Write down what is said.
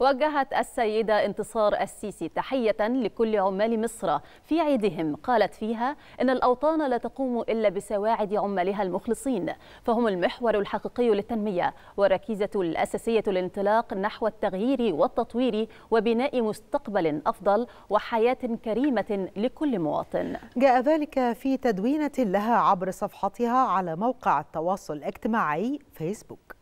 وجهت السيدة انتصار السيسي تحية لكل عمال مصر في عيدهم قالت فيها إن الأوطان لا تقوم إلا بسواعد عمالها المخلصين فهم المحور الحقيقي للتنمية والركيزة الأساسية للانطلاق نحو التغيير والتطوير وبناء مستقبل أفضل وحياة كريمة لكل مواطن جاء ذلك في تدوينة لها عبر صفحتها على موقع التواصل الاجتماعي فيسبوك